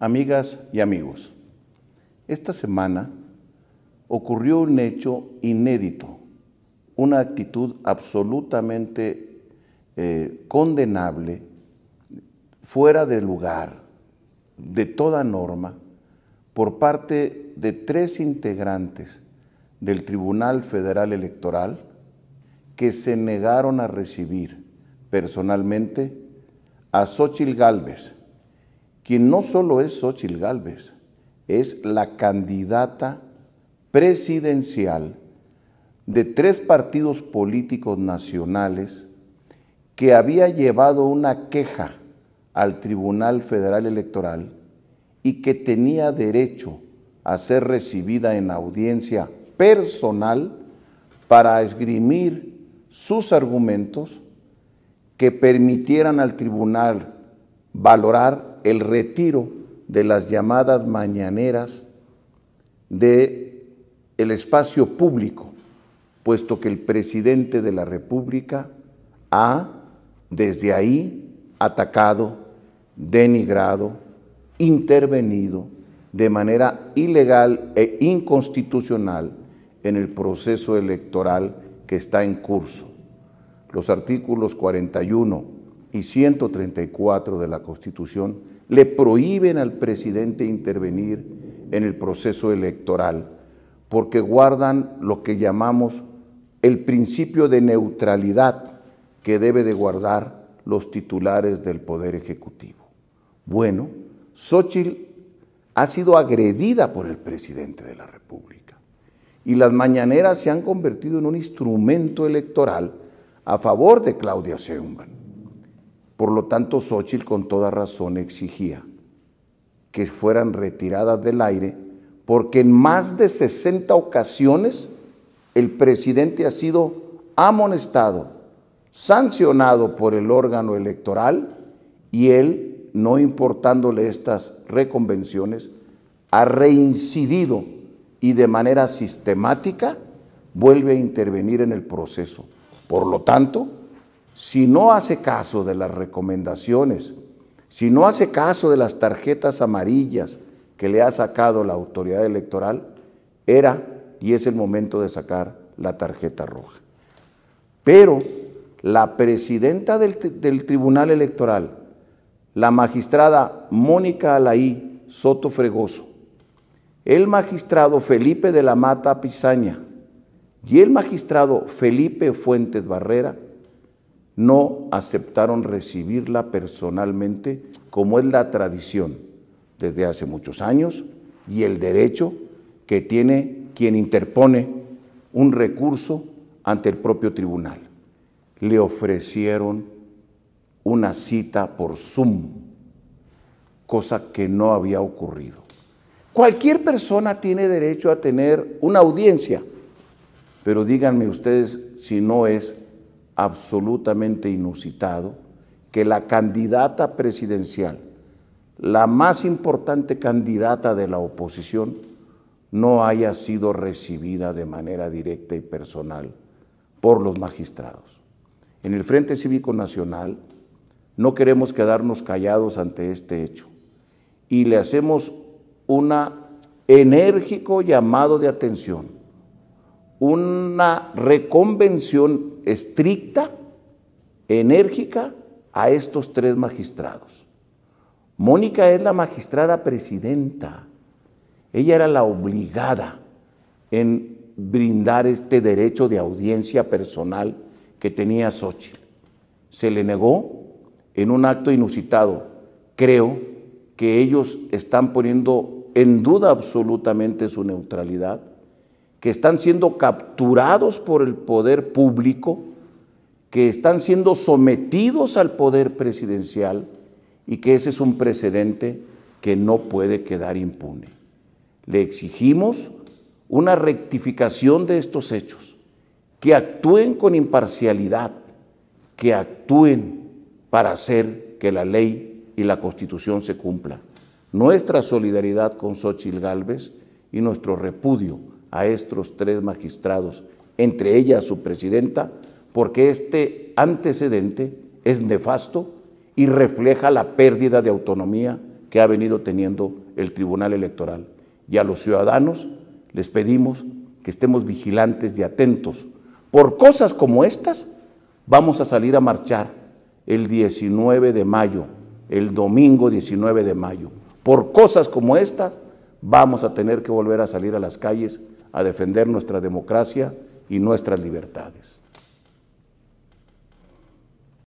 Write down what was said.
Amigas y amigos, esta semana ocurrió un hecho inédito, una actitud absolutamente eh, condenable, fuera de lugar, de toda norma, por parte de tres integrantes del Tribunal Federal Electoral que se negaron a recibir personalmente a Xochil Gálvez quien no solo es Xochil Galvez, es la candidata presidencial de tres partidos políticos nacionales que había llevado una queja al Tribunal Federal Electoral y que tenía derecho a ser recibida en audiencia personal para esgrimir sus argumentos que permitieran al tribunal valorar el retiro de las llamadas mañaneras de el espacio público, puesto que el presidente de la República ha desde ahí atacado, denigrado, intervenido de manera ilegal e inconstitucional en el proceso electoral que está en curso. Los artículos 41 y 134 de la Constitución le prohíben al presidente intervenir en el proceso electoral, porque guardan lo que llamamos el principio de neutralidad que debe de guardar los titulares del Poder Ejecutivo. Bueno, Xochitl ha sido agredida por el presidente de la República y las mañaneras se han convertido en un instrumento electoral a favor de Claudia Sheinbaum. Por lo tanto, Xochitl con toda razón exigía que fueran retiradas del aire, porque en más de 60 ocasiones el presidente ha sido amonestado, sancionado por el órgano electoral y él, no importándole estas reconvenciones, ha reincidido y de manera sistemática vuelve a intervenir en el proceso. Por lo tanto, si no hace caso de las recomendaciones, si no hace caso de las tarjetas amarillas que le ha sacado la autoridad electoral, era y es el momento de sacar la tarjeta roja. Pero la presidenta del, Tribunal Electoral, la magistrada Mónica Alaí Soto Fregoso, el magistrado Felipe de la Mata Pisaña y el magistrado Felipe Fuentes Barrera no aceptaron recibirla personalmente como es la tradición desde hace muchos años y el derecho que tiene quien interpone un recurso ante el propio tribunal. Le ofrecieron una cita por Zoom, cosa que no había ocurrido. Cualquier persona tiene derecho a tener una audiencia, pero díganme ustedes si no es absolutamente inusitado que la candidata presidencial, la más importante candidata de la oposición, no haya sido recibida de manera directa y personal por los magistrados. En el Frente Cívico Nacional no queremos quedarnos callados ante este hecho y le hacemos un enérgico llamado de atención, una reconvención estricta, enérgica a estos tres magistrados. Mónica es la magistrada presidenta. Ella era la obligada en brindar este derecho de audiencia personal que tenía Xochitl. Se le negó en un acto inusitado. Creo que ellos están poniendo en duda absolutamente su neutralidad que están siendo capturados por el poder público, que están siendo sometidos al poder presidencial y que ese es un precedente que no puede quedar impune. Le exigimos una rectificación de estos hechos, que actúen con imparcialidad, que actúen para hacer que la ley y la constitución se cumpla. Nuestra solidaridad con Xochitl Gálvez y nuestro repudio a estos tres magistrados, entre ellas su presidenta, porque este antecedente es nefasto y refleja la pérdida de autonomía que ha venido teniendo el Tribunal Electoral. Y a los ciudadanos les pedimos que estemos vigilantes y atentos. Por cosas como estas, vamos a salir a marchar el 19 de mayo, el domingo 19 de mayo. Por cosas como estas, vamos a tener que volver a salir a las calles a defender nuestra democracia y nuestras libertades.